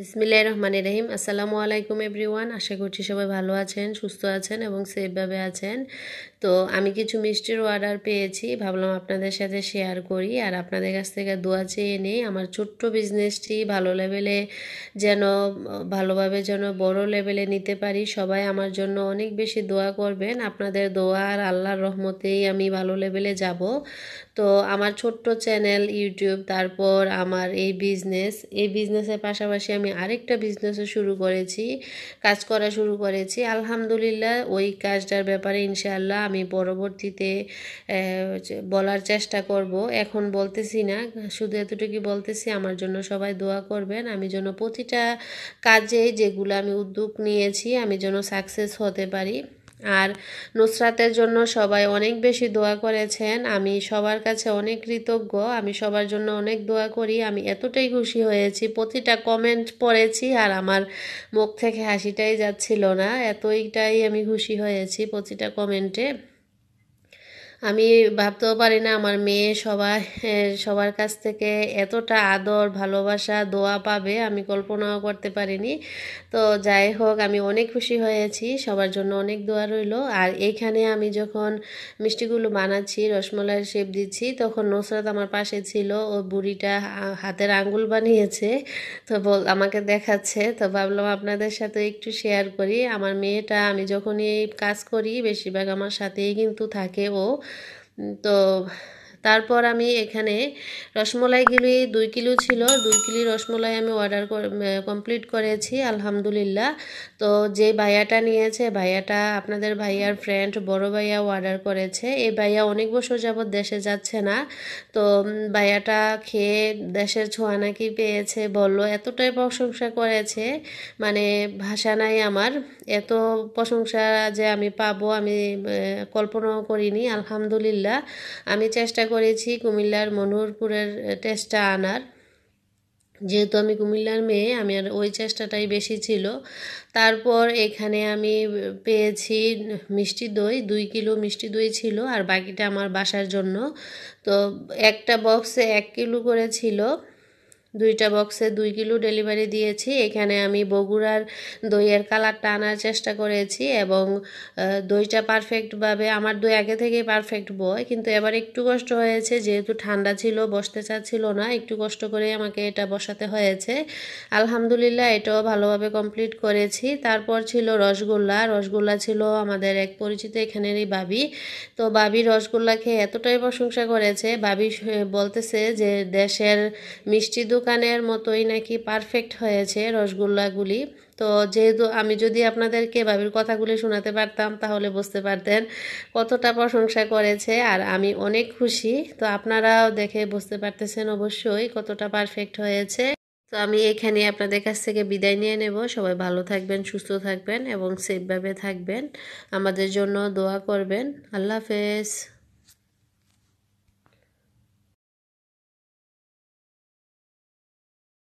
বিসমিল্লা রহমান রহিম আসসালামু আলাইকুম এভরিওয়ান আশা করছি সবাই ভালো আছেন সুস্থ আছেন এবং সেফভাবে আছেন তো আমি কিছু মিষ্টির অর্ডার পেয়েছি ভাবলাম আপনাদের সাথে শেয়ার করি আর আপনাদের কাছ থেকে দোয়া চেয়ে নেই আমার ছোট্ট বিজনেসটি ভালো লেভেলে যেন ভালোভাবে যেন বড় লেভেলে নিতে পারি সবাই আমার জন্য অনেক বেশি দোয়া করবেন আপনাদের দোয়া আর আল্লাহর রহমতেই আমি ভালো লেভেলে যাব তো আমার ছোট্ট চ্যানেল ইউটিউব তারপর আমার এই বিজনেস এই বিজনেসের পাশাপাশি আমি আরেকটা বিজনেসও শুরু করেছি কাজ করা শুরু করেছি আলহামদুলিল্লাহ ওই কাজটার ব্যাপারে ইনশাআল্লাহ আমি পরবর্তীতে বলার চেষ্টা করব এখন বলতেছি না শুধু এতটুকু বলতেছি আমার জন্য সবাই দোয়া করবেন আমি যেন প্রতিটা কাজে যেগুলো আমি উদ্যোগ নিয়েছি আমি যেন সাকসেস হতে পারি আর নুসরাতের জন্য সবাই অনেক বেশি দোয়া করেছেন আমি সবার কাছে অনেক কৃতজ্ঞ আমি সবার জন্য অনেক দোয়া করি আমি এতটাই খুশি হয়েছি প্রতিটা কমেন্ট পড়েছি আর আমার মুখ থেকে হাসিটাই যাচ্ছিল না এতইটাই আমি খুশি হয়েছি প্রতিটা কমেন্টে আমি ভাবতেও পারি না আমার মেয়ে সবাই সবার কাছ থেকে এতটা আদর ভালোবাসা দোয়া পাবে আমি কল্পনাও করতে পারিনি তো যাই হোক আমি অনেক খুশি হয়েছি সবার জন্য অনেক দোয়া রইল আর এইখানে আমি যখন মিষ্টিগুলো বানাচ্ছি রসমলাইয়ের শেপ দিচ্ছি তখন নুসরাত আমার পাশে ছিল ও বুড়িটা হাতের আঙ্গুল বানিয়েছে তো বল আমাকে দেখাচ্ছে তো ভাবলাম আপনাদের সাথে একটু শেয়ার করি আমার মেয়েটা আমি যখনই কাজ করি বেশিরভাগ আমার সাথেই কিন্তু থাকে ও Entonces... তারপর আমি এখানে রসমলাইগুলি দুই কিলো ছিল দুই কিলো রসমলাই আমি অর্ডার কমপ্লিট করেছি আলহামদুলিল্লাহ তো যে ভাইয়াটা নিয়েছে ভাইয়াটা আপনাদের ভাইয়ার ফ্রেন্ড বড় ভাইয়াও অর্ডার করেছে এই ভাইয়া অনেক বছর যাবৎ দেশে যাচ্ছে না তো ভাইয়াটা খেয়ে দেশের ছোঁয়া নাকি পেয়েছে বলল এতটাই প্রশংসা করেছে মানে ভাষা নাই আমার এত প্রশংসা যে আমি পাবো আমি কল্পনাও করিনি আলহামদুলিল্লাহ আমি চেষ্টা করেছি কুমিল্লার মনোহরপুরের টেস্টটা আনার যেহেতু আমি কুমিল্লার মেয়ে আমি আর ওই চেষ্টাটাই বেশি ছিল তারপর এখানে আমি পেয়েছি মিষ্টি দই দুই কিলো মিষ্টি দই ছিল আর বাকিটা আমার বাসার জন্য তো একটা বক্সে এক কিলো করে ছিল দুইটা বক্সে দুই কিলো ডেলিভারি দিয়েছি এখানে আমি বগুড়ার দইয়ের কালারটা আনার চেষ্টা করেছি এবং দইটা পারফেক্টভাবে আমার দই আগে থেকে পারফেক্ট বয় কিন্তু এবার একটু কষ্ট হয়েছে যেহেতু ঠান্ডা ছিল বসতে চাচ্ছিল না একটু কষ্ট করে আমাকে এটা বসাতে হয়েছে আলহামদুলিল্লাহ এটাও ভালোভাবে কমপ্লিট করেছি তারপর ছিল রসগোল্লা রসগোল্লা ছিল আমাদের এক পরিচিত এখানেরই বাবি তো বাবি রসগোল্লা খেয়ে এতটাই প্রশংসা করেছে বাবি বলতেছে যে দেশের মিষ্টি দোকানের মতোই নাকি পারফেক্ট হয়েছে রসগোল্লাগুলি তো যেহেতু আমি যদি আপনাদেরকে বাবির কথাগুলি শোনাতে পারতাম তাহলে বুঝতে পারতেন কতটা প্রশংসা করেছে আর আমি অনেক খুশি তো আপনারাও দেখে বুঝতে পারতেছেন অবশ্যই কতটা পারফেক্ট হয়েছে তো আমি এখানে আপনাদের কাছ থেকে বিদায় নিয়ে নেব সবাই ভালো থাকবেন সুস্থ থাকবেন এবং সেফভাবে থাকবেন আমাদের জন্য দোয়া করবেন আল্লাহ হাফেজ